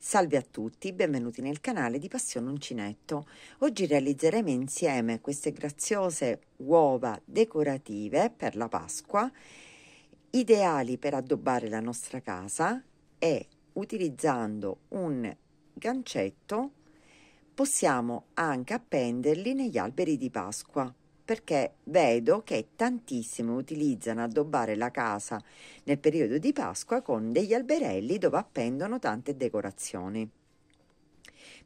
Salve a tutti, benvenuti nel canale di Passione Uncinetto. Oggi realizzeremo insieme queste graziose uova decorative per la Pasqua, ideali per addobbare la nostra casa e utilizzando un gancetto possiamo anche appenderli negli alberi di Pasqua perché vedo che tantissime utilizzano addobbare la casa nel periodo di Pasqua con degli alberelli dove appendono tante decorazioni.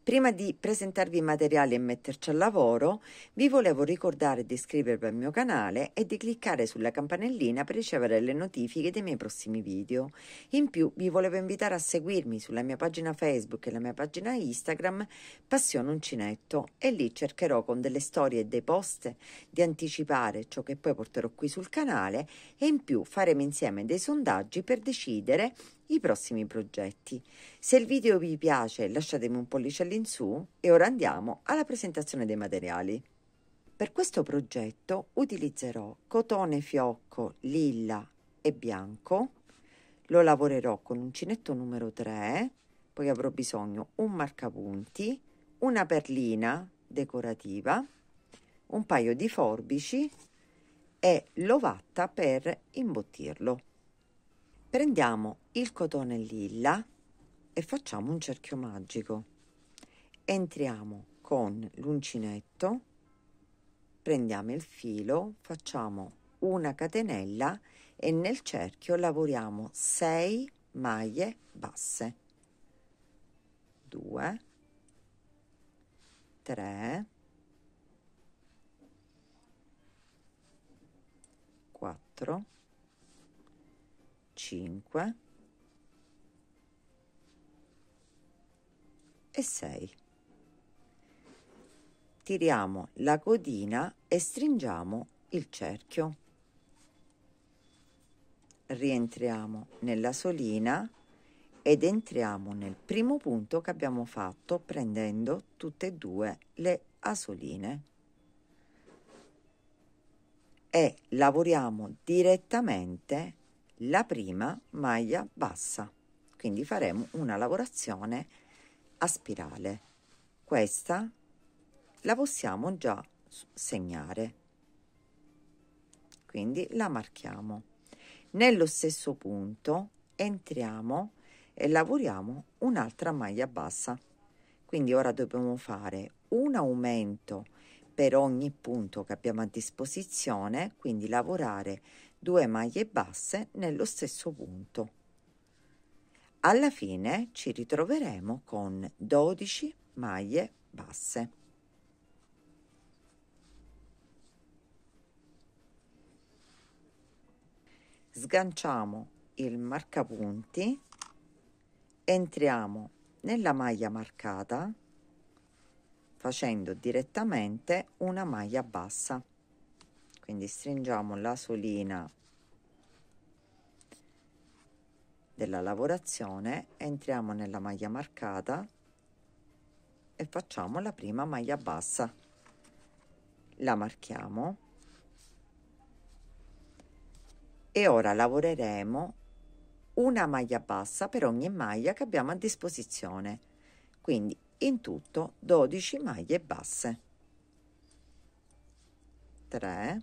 Prima di presentarvi i materiali e metterci al lavoro, vi volevo ricordare di iscrivervi al mio canale e di cliccare sulla campanellina per ricevere le notifiche dei miei prossimi video. In più vi volevo invitare a seguirmi sulla mia pagina Facebook e la mia pagina Instagram Passione Uncinetto e lì cercherò con delle storie e dei post di anticipare ciò che poi porterò qui sul canale e in più faremo insieme dei sondaggi per decidere i prossimi progetti. Se il video vi piace lasciatemi un pollice all'insù e ora andiamo alla presentazione dei materiali. Per questo progetto utilizzerò cotone fiocco lilla e bianco, lo lavorerò con uncinetto numero 3, poi avrò bisogno un marcapunti, una perlina decorativa, un paio di forbici e l'ovatta per imbottirlo prendiamo il cotone lilla e facciamo un cerchio magico entriamo con l'uncinetto prendiamo il filo facciamo una catenella e nel cerchio lavoriamo 6 maglie basse 2 3 4 5 e 6 tiriamo la codina e stringiamo il cerchio rientriamo nella solina ed entriamo nel primo punto che abbiamo fatto prendendo tutte e due le asoline e lavoriamo direttamente la prima maglia bassa quindi faremo una lavorazione a spirale questa la possiamo già segnare quindi la marchiamo nello stesso punto entriamo e lavoriamo un'altra maglia bassa quindi ora dobbiamo fare un aumento per ogni punto che abbiamo a disposizione quindi lavorare due maglie basse nello stesso punto. Alla fine ci ritroveremo con 12 maglie basse. Sganciamo il marcapunti, entriamo nella maglia marcata facendo direttamente una maglia bassa quindi stringiamo la solina della lavorazione entriamo nella maglia marcata e facciamo la prima maglia bassa la marchiamo e ora lavoreremo una maglia bassa per ogni maglia che abbiamo a disposizione quindi in tutto 12 maglie basse 3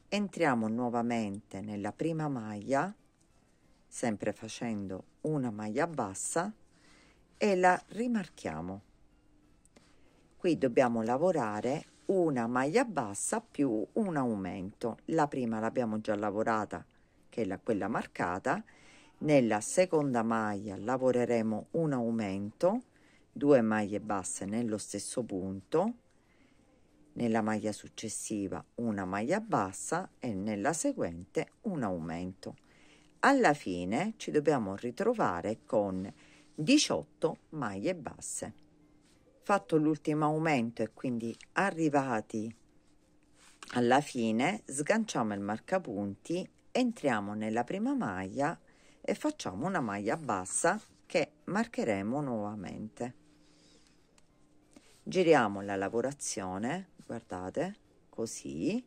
entriamo nuovamente nella prima maglia sempre facendo una maglia bassa e la rimarchiamo qui dobbiamo lavorare una maglia bassa più un aumento la prima l'abbiamo già lavorata che è la, quella marcata nella seconda maglia lavoreremo un aumento 2 maglie basse nello stesso punto nella maglia successiva una maglia bassa e nella seguente un aumento. Alla fine ci dobbiamo ritrovare con 18 maglie basse. Fatto l'ultimo aumento e quindi arrivati alla fine sganciamo il marcapunti, entriamo nella prima maglia e facciamo una maglia bassa che marcheremo nuovamente. Giriamo la lavorazione guardate così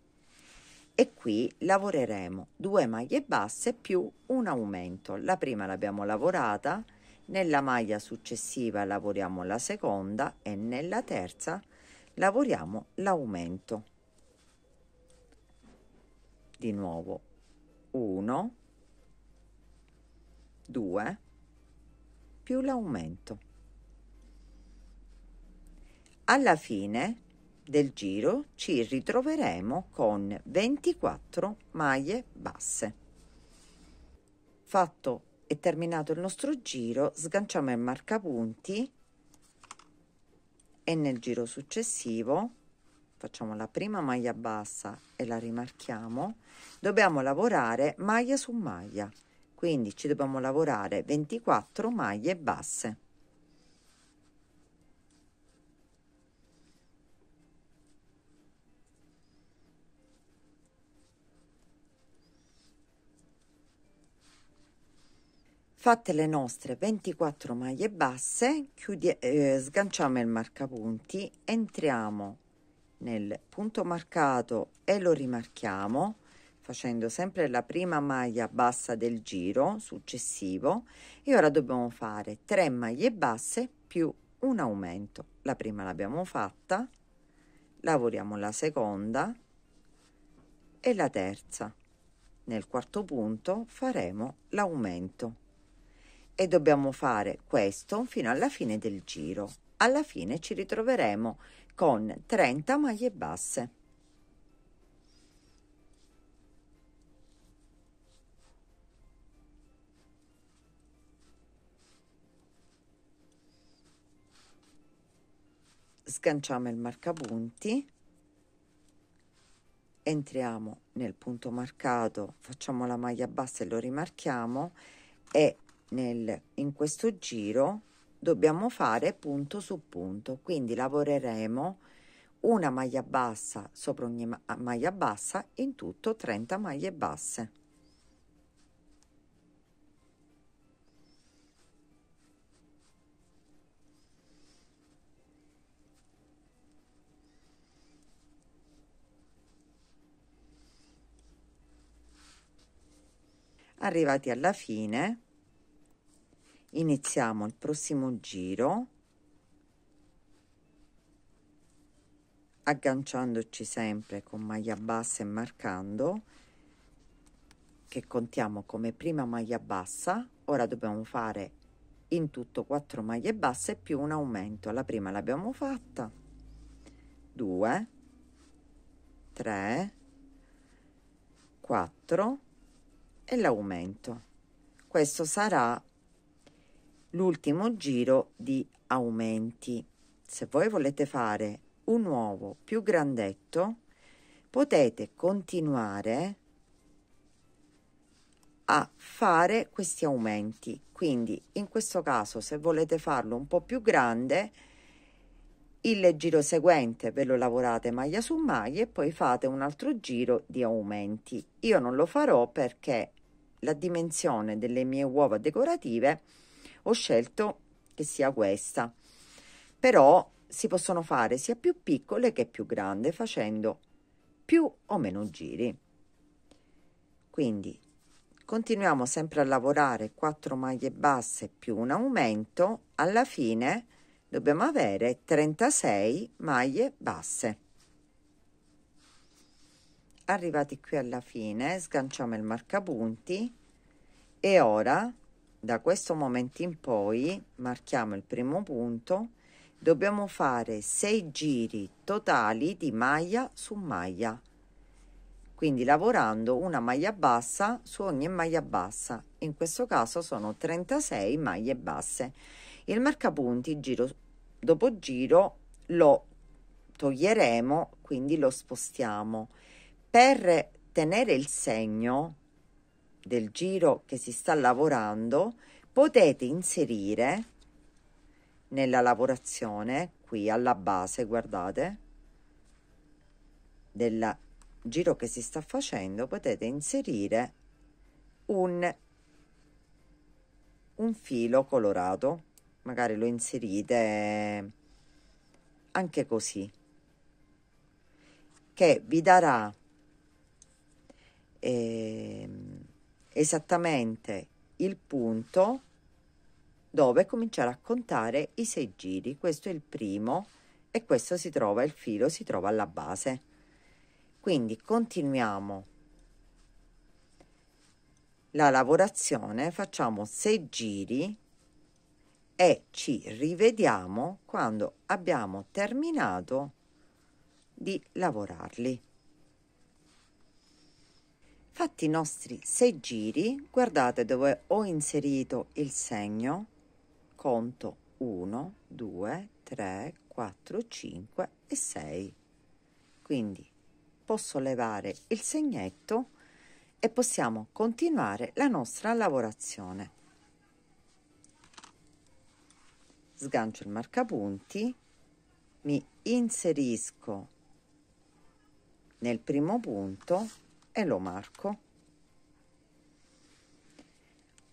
e qui lavoreremo due maglie basse più un aumento la prima l'abbiamo lavorata nella maglia successiva lavoriamo la seconda e nella terza lavoriamo l'aumento di nuovo 1 2 più l'aumento alla fine del giro ci ritroveremo con 24 maglie basse. Fatto e terminato il nostro giro sganciamo il marcapunti e nel giro successivo facciamo la prima maglia bassa e la rimarchiamo dobbiamo lavorare maglia su maglia quindi ci dobbiamo lavorare 24 maglie basse fatte le nostre 24 maglie basse chiudi, eh, sganciamo il marcapunti entriamo nel punto marcato e lo rimarchiamo facendo sempre la prima maglia bassa del giro successivo e ora dobbiamo fare 3 maglie basse più un aumento la prima l'abbiamo fatta lavoriamo la seconda e la terza nel quarto punto faremo l'aumento e dobbiamo fare questo fino alla fine del giro. Alla fine ci ritroveremo con 30 maglie basse. Sganciamo il marcapunti, entriamo nel punto marcato, facciamo la maglia bassa e lo rimarchiamo e nel, in questo giro dobbiamo fare punto su punto quindi lavoreremo una maglia bassa sopra ogni maglia bassa in tutto 30 maglie basse arrivati alla fine iniziamo il prossimo giro agganciandoci sempre con maglia bassa e marcando che contiamo come prima maglia bassa ora dobbiamo fare in tutto 4 maglie basse più un aumento la prima l'abbiamo fatta 2 3 4 e l'aumento questo sarà l'ultimo giro di aumenti. Se voi volete fare un uovo più grandetto, potete continuare a fare questi aumenti. Quindi in questo caso se volete farlo un po' più grande, il giro seguente ve lo lavorate maglia su maglia e poi fate un altro giro di aumenti. Io non lo farò perché la dimensione delle mie uova decorative è ho scelto che sia questa però si possono fare sia più piccole che più grandi facendo più o meno giri quindi continuiamo sempre a lavorare 4 maglie basse più un aumento alla fine dobbiamo avere 36 maglie basse arrivati qui alla fine sganciamo il marcapunti e ora da questo momento in poi marchiamo il primo punto dobbiamo fare 6 giri totali di maglia su maglia quindi lavorando una maglia bassa su ogni maglia bassa in questo caso sono 36 maglie basse il marcapunti giro dopo giro lo toglieremo quindi lo spostiamo per tenere il segno del giro che si sta lavorando potete inserire nella lavorazione qui alla base guardate del giro che si sta facendo potete inserire un un filo colorato magari lo inserite anche così che vi darà eh, esattamente il punto dove cominciare a contare i sei giri questo è il primo e questo si trova il filo si trova alla base quindi continuiamo la lavorazione facciamo sei giri e ci rivediamo quando abbiamo terminato di lavorarli Fatti i nostri sei giri, guardate dove ho inserito il segno, conto 1, 2, 3, 4, 5 e 6. Quindi posso levare il segnetto e possiamo continuare la nostra lavorazione. Sgancio il marcapunti, mi inserisco nel primo punto e lo marco.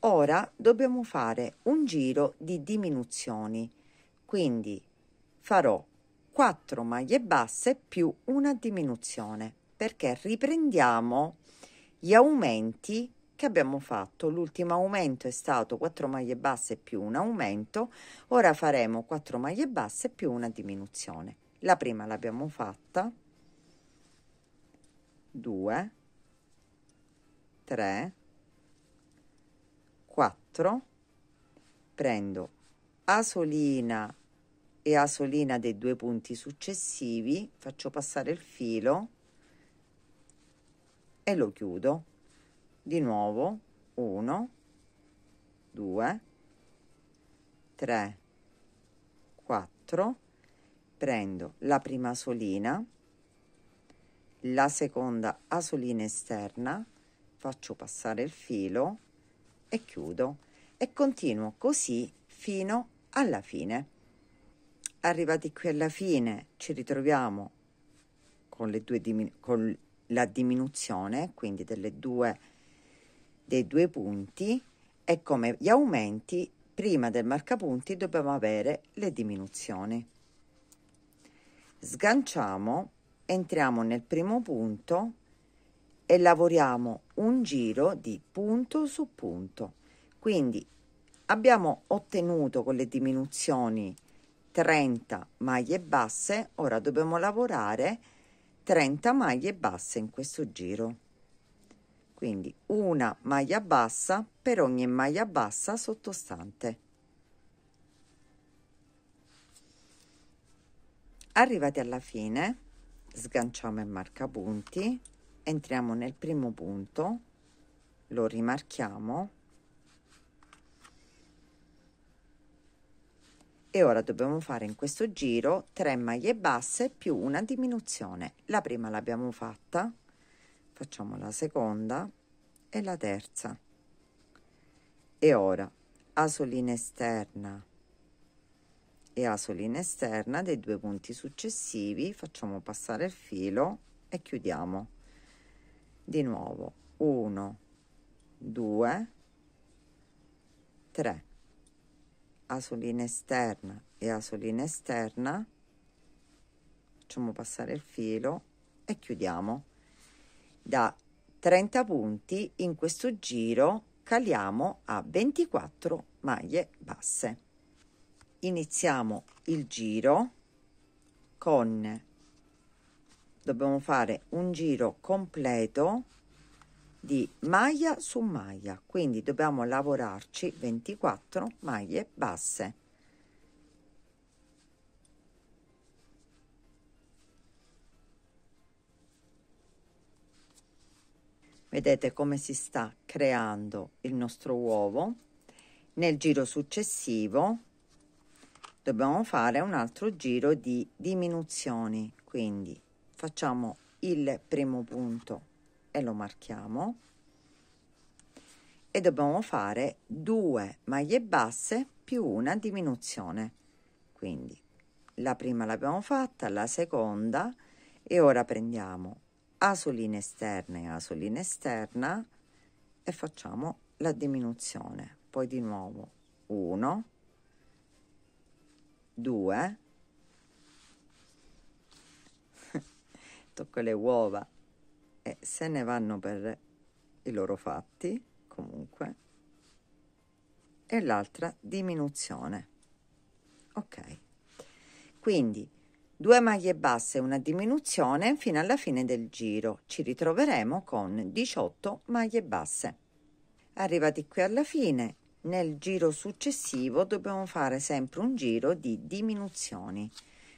Ora dobbiamo fare un giro di diminuzioni, quindi farò 4 maglie basse più una diminuzione perché riprendiamo gli aumenti che abbiamo fatto. L'ultimo aumento è stato 4 maglie basse più un aumento, ora faremo 4 maglie basse più una diminuzione. La prima l'abbiamo fatta, 2, 3 4 prendo asolina e asolina dei due punti successivi faccio passare il filo e lo chiudo di nuovo 1 2 3 4 prendo la prima asolina la seconda asolina esterna faccio passare il filo e chiudo e continuo così fino alla fine arrivati qui alla fine ci ritroviamo con le due con la diminuzione quindi delle due dei due punti e come gli aumenti prima del marcapunti dobbiamo avere le diminuzioni sganciamo entriamo nel primo punto e lavoriamo un giro di punto su punto. Quindi abbiamo ottenuto con le diminuzioni 30 maglie basse, ora dobbiamo lavorare 30 maglie basse in questo giro. Quindi una maglia bassa per ogni maglia bassa sottostante. Arrivati alla fine, sganciamo il marcapunti entriamo nel primo punto lo rimarchiamo e ora dobbiamo fare in questo giro 3 maglie basse più una diminuzione la prima l'abbiamo fatta facciamo la seconda e la terza e ora asolina esterna e asolina esterna dei due punti successivi facciamo passare il filo e chiudiamo di nuovo 1 2 3 asolina esterna e asolina esterna facciamo passare il filo e chiudiamo da 30 punti in questo giro caliamo a 24 maglie basse iniziamo il giro con dobbiamo fare un giro completo di maglia su maglia quindi dobbiamo lavorarci 24 maglie basse vedete come si sta creando il nostro uovo nel giro successivo dobbiamo fare un altro giro di diminuzioni quindi facciamo il primo punto e lo marchiamo e dobbiamo fare due maglie basse più una diminuzione quindi la prima l'abbiamo fatta la seconda e ora prendiamo asolina esterna e asolina esterna e facciamo la diminuzione poi di nuovo 1 2 fatto che uova e se ne vanno per i loro fatti comunque e l'altra diminuzione ok quindi due maglie basse una diminuzione fino alla fine del giro ci ritroveremo con 18 maglie basse arrivati qui alla fine nel giro successivo dobbiamo fare sempre un giro di diminuzioni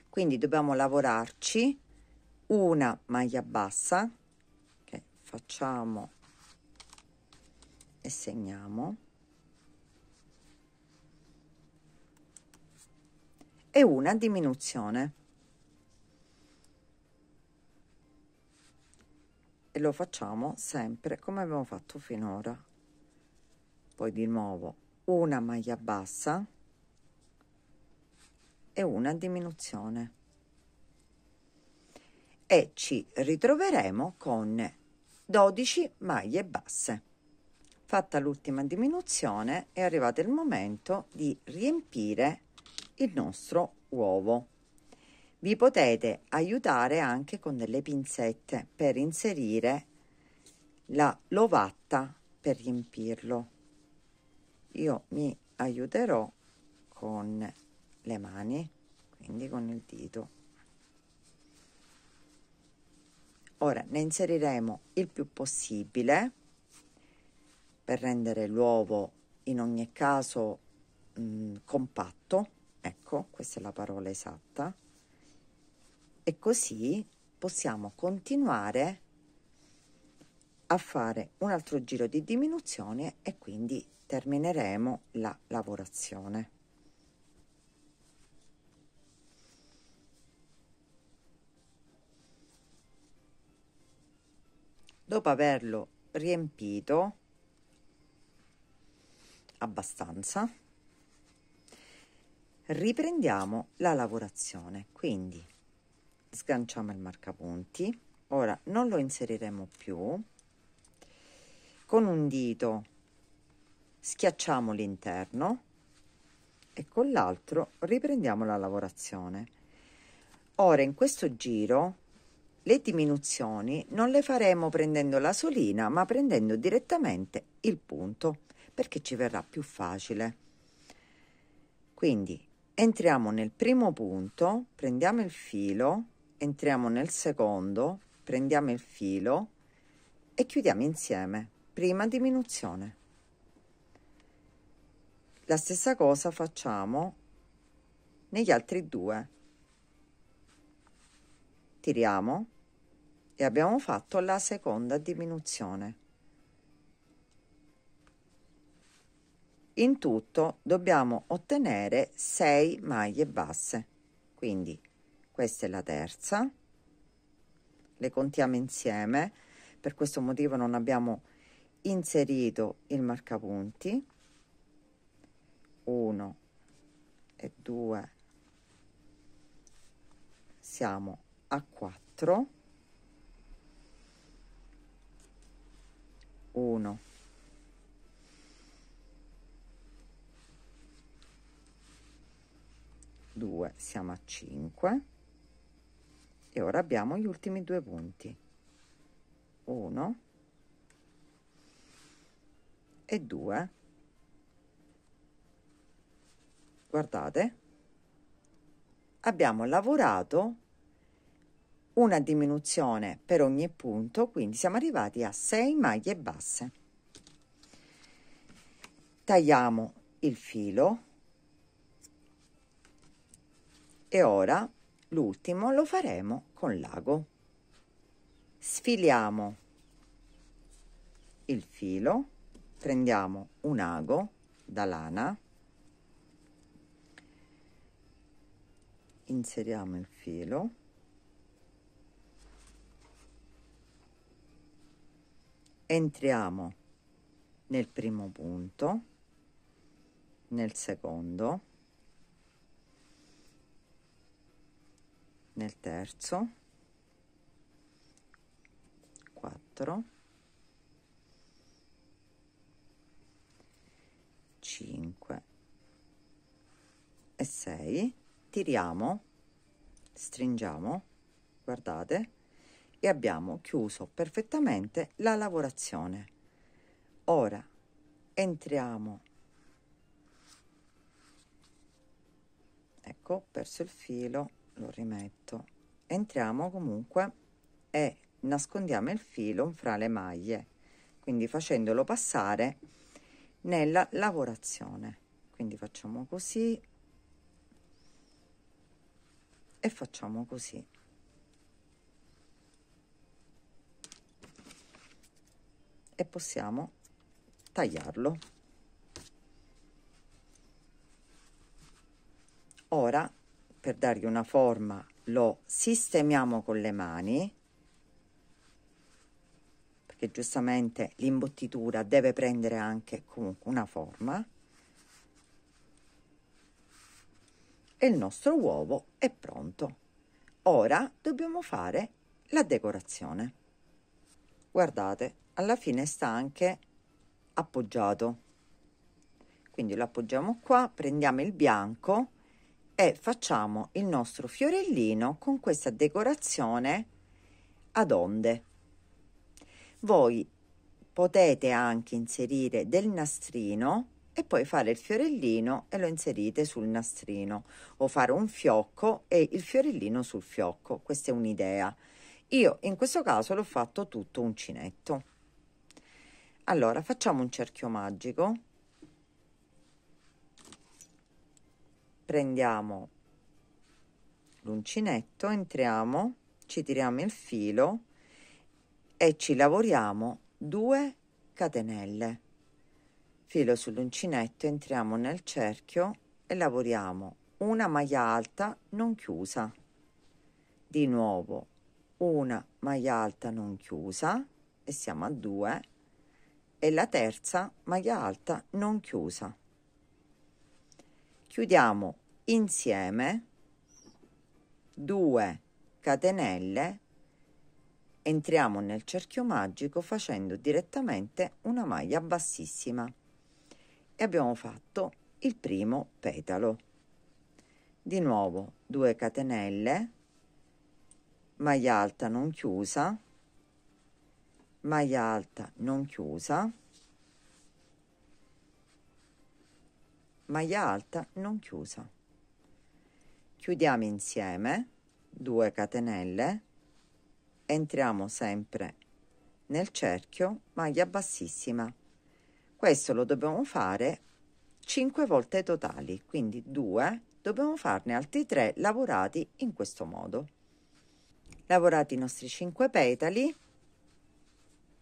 quindi dobbiamo lavorarci una maglia bassa che facciamo e segniamo e una diminuzione e lo facciamo sempre come abbiamo fatto finora poi di nuovo una maglia bassa e una diminuzione e ci ritroveremo con 12 maglie basse. Fatta l'ultima diminuzione è arrivato il momento di riempire il nostro uovo. Vi potete aiutare anche con delle pinzette per inserire la lovatta per riempirlo. Io mi aiuterò con le mani, quindi con il dito. Ora ne inseriremo il più possibile per rendere l'uovo in ogni caso mh, mm, compatto, ecco questa è la parola esatta, e così possiamo continuare a fare un altro giro di diminuzione e quindi termineremo la lavorazione. dopo averlo riempito abbastanza riprendiamo la lavorazione quindi sganciamo il marcapunti ora non lo inseriremo più con un dito schiacciamo l'interno e con l'altro riprendiamo la lavorazione ora in questo giro le diminuzioni non le faremo prendendo la solina, ma prendendo direttamente il punto, perché ci verrà più facile. Quindi entriamo nel primo punto, prendiamo il filo, entriamo nel secondo, prendiamo il filo e chiudiamo insieme, prima diminuzione. La stessa cosa facciamo negli altri due. Tiriamo e abbiamo fatto la seconda diminuzione. In tutto dobbiamo ottenere 6 maglie basse, quindi questa è la terza, le contiamo insieme, per questo motivo non abbiamo inserito il marcapunti, 1 e 2, siamo a 4, 1 2 siamo a 5 e ora abbiamo gli ultimi due punti 1 e 2 guardate abbiamo lavorato una diminuzione per ogni punto quindi siamo arrivati a 6 maglie basse tagliamo il filo e ora l'ultimo lo faremo con l'ago sfiliamo il filo prendiamo un ago da lana inseriamo il filo entriamo nel primo punto nel secondo nel terzo 4 5 e 6 tiriamo stringiamo guardate e abbiamo chiuso perfettamente la lavorazione. Ora entriamo, ecco, ho perso il filo, lo rimetto, entriamo comunque e nascondiamo il filo fra le maglie, quindi facendolo passare nella lavorazione. Quindi facciamo così e facciamo così. e possiamo tagliarlo ora per dargli una forma lo sistemiamo con le mani perché giustamente l'imbottitura deve prendere anche comunque una forma e il nostro uovo è pronto ora dobbiamo fare la decorazione guardate alla fine sta anche appoggiato quindi lo appoggiamo qua prendiamo il bianco e facciamo il nostro fiorellino con questa decorazione ad onde voi potete anche inserire del nastrino e poi fare il fiorellino e lo inserite sul nastrino o fare un fiocco e il fiorellino sul fiocco questa è un'idea io in questo caso l'ho fatto tutto uncinetto allora facciamo un cerchio magico prendiamo l'uncinetto entriamo ci tiriamo il filo e ci lavoriamo 2 catenelle filo sull'uncinetto entriamo nel cerchio e lavoriamo una maglia alta non chiusa di nuovo una maglia alta non chiusa e siamo a 2 e la terza maglia alta non chiusa chiudiamo insieme 2 catenelle entriamo nel cerchio magico facendo direttamente una maglia bassissima e abbiamo fatto il primo petalo di nuovo 2 catenelle maglia alta non chiusa maglia alta non chiusa maglia alta non chiusa chiudiamo insieme 2 catenelle entriamo sempre nel cerchio maglia bassissima questo lo dobbiamo fare 5 volte totali quindi 2 dobbiamo farne altri 3 lavorati in questo modo lavorati i nostri 5 petali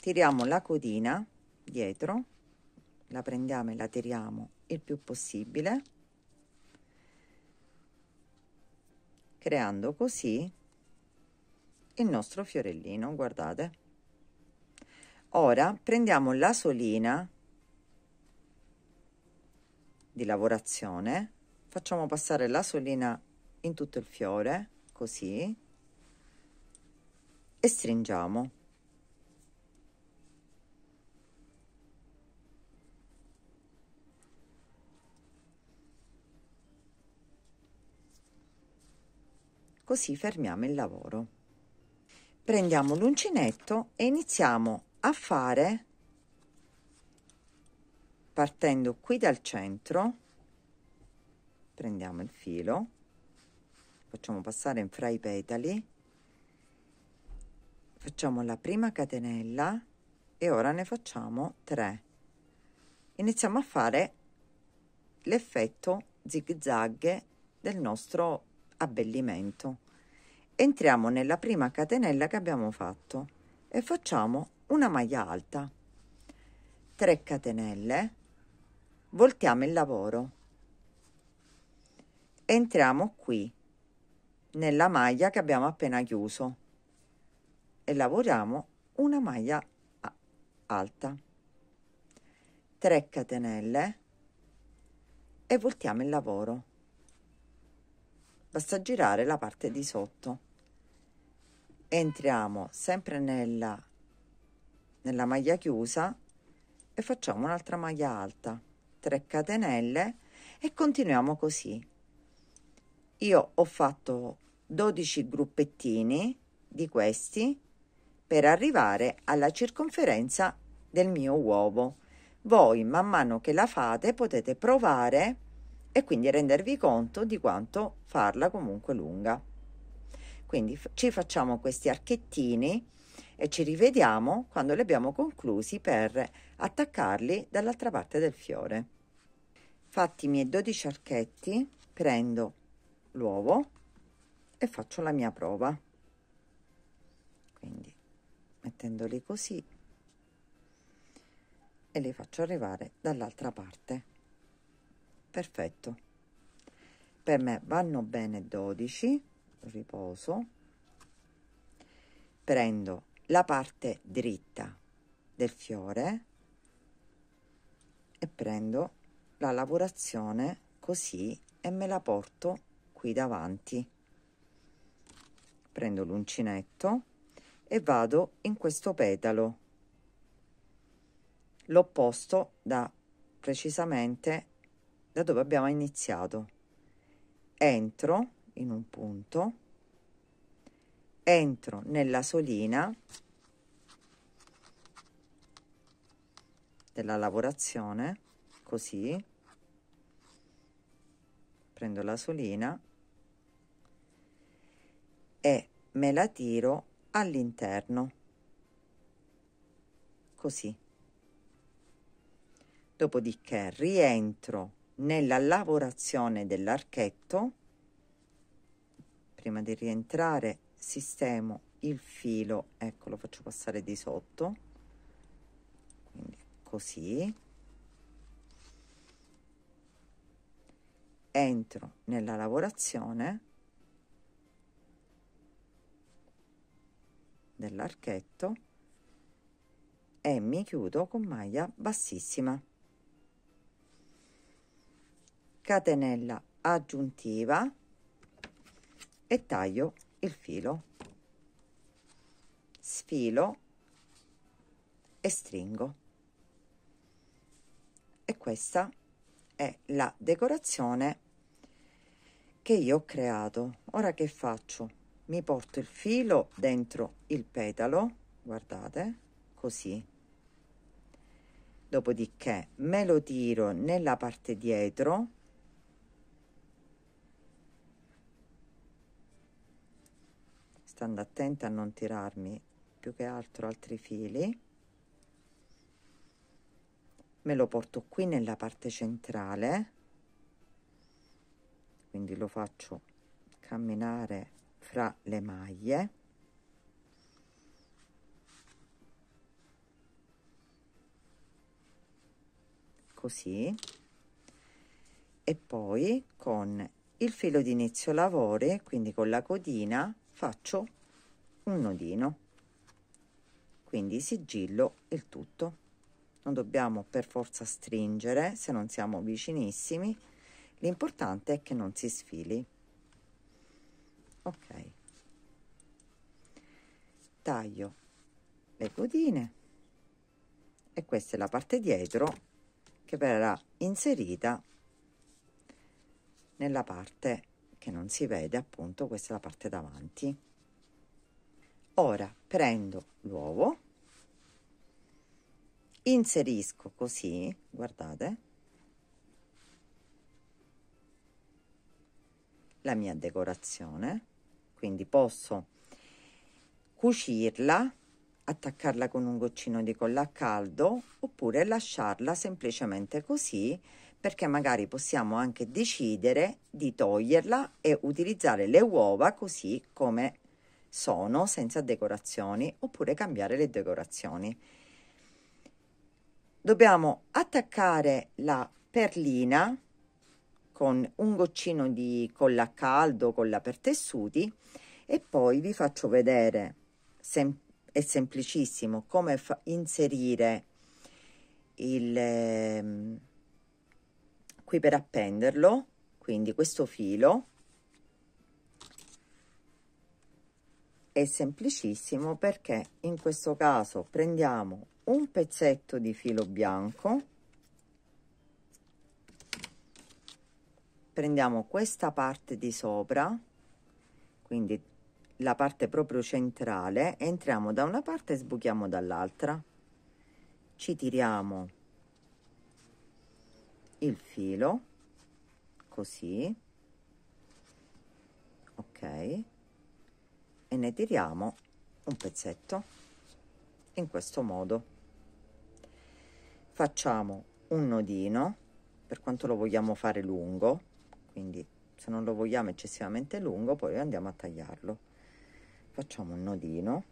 tiriamo la codina dietro la prendiamo e la tiriamo il più possibile creando così il nostro fiorellino guardate ora prendiamo la solina di lavorazione facciamo passare la solina in tutto il fiore così e stringiamo così fermiamo il lavoro. Prendiamo l'uncinetto e iniziamo a fare partendo qui dal centro prendiamo il filo facciamo passare in fra i petali facciamo la prima catenella e ora ne facciamo 3 iniziamo a fare l'effetto zig zag del nostro abbellimento. Entriamo nella prima catenella che abbiamo fatto e facciamo una maglia alta. 3 catenelle, voltiamo il lavoro. Entriamo qui nella maglia che abbiamo appena chiuso e lavoriamo una maglia alta. 3 catenelle e voltiamo il lavoro basta girare la parte di sotto entriamo sempre nella nella maglia chiusa e facciamo un'altra maglia alta 3 catenelle e continuiamo così io ho fatto 12 gruppettini di questi per arrivare alla circonferenza del mio uovo voi man mano che la fate potete provare a e quindi rendervi conto di quanto farla comunque lunga. Quindi ci facciamo questi archettini e ci rivediamo quando li abbiamo conclusi per attaccarli dall'altra parte del fiore. Fatti i miei 12 archetti, prendo l'uovo e faccio la mia prova. Quindi mettendoli così e li faccio arrivare dall'altra parte perfetto per me vanno bene 12 riposo prendo la parte dritta del fiore e prendo la lavorazione così e me la porto qui davanti prendo l'uncinetto e vado in questo petalo l'opposto da precisamente da dove abbiamo iniziato entro in un punto entro nella solina della lavorazione così prendo la solina e me la tiro all'interno così dopodiché rientro nella lavorazione dell'archetto prima di rientrare sistemo il filo ecco lo faccio passare di sotto quindi così entro nella lavorazione dell'archetto e mi chiudo con maglia bassissima catenella aggiuntiva e taglio il filo sfilo e stringo e questa è la decorazione che io ho creato ora che faccio mi porto il filo dentro il petalo guardate così dopodiché me lo tiro nella parte dietro stando attenta a non tirarmi più che altro altri fili me lo porto qui nella parte centrale quindi lo faccio camminare fra le maglie così e poi con il filo di inizio lavori quindi con la codina faccio un nodino quindi sigillo il tutto non dobbiamo per forza stringere se non siamo vicinissimi l'importante è che non si sfili ok taglio le codine e questa è la parte dietro che verrà inserita nella parte che non si vede appunto questa è la parte davanti ora prendo l'uovo inserisco così guardate la mia decorazione quindi posso cucirla attaccarla con un goccino di colla a caldo oppure lasciarla semplicemente così perché magari possiamo anche decidere di toglierla e utilizzare le uova così come sono senza decorazioni oppure cambiare le decorazioni dobbiamo attaccare la perlina con un goccino di colla a caldo colla per tessuti e poi vi faccio vedere sem è semplicissimo come inserire il ehm, qui per appenderlo quindi questo filo è semplicissimo perché in questo caso prendiamo un pezzetto di filo bianco prendiamo questa parte di sopra quindi la parte proprio centrale entriamo da una parte e sbuchiamo dall'altra ci tiriamo il filo così ok e ne tiriamo un pezzetto in questo modo facciamo un nodino per quanto lo vogliamo fare lungo quindi se non lo vogliamo eccessivamente lungo poi andiamo a tagliarlo facciamo un nodino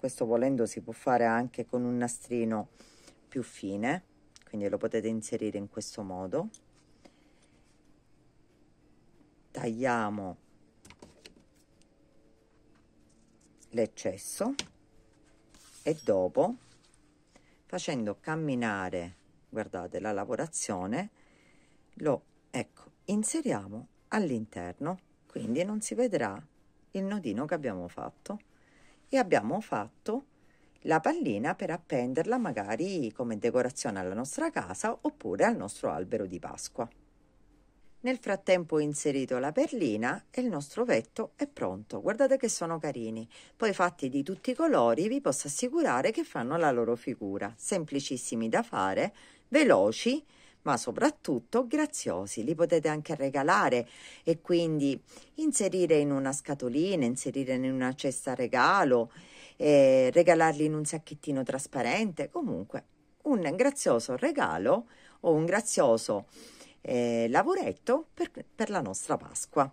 questo volendo si può fare anche con un nastrino più fine quindi lo potete inserire in questo modo tagliamo l'eccesso e dopo facendo camminare guardate la lavorazione lo ecco inseriamo all'interno quindi non si vedrà il nodino che abbiamo fatto e abbiamo fatto la pallina per appenderla magari come decorazione alla nostra casa oppure al nostro albero di Pasqua. Nel frattempo ho inserito la perlina e il nostro vetto è pronto. Guardate che sono carini. Poi fatti di tutti i colori vi posso assicurare che fanno la loro figura. Semplicissimi da fare, veloci ma soprattutto graziosi, li potete anche regalare e quindi inserire in una scatolina, inserire in una cesta regalo, eh, regalarli in un sacchettino trasparente, comunque un grazioso regalo o un grazioso eh, lavoretto per, per la nostra Pasqua.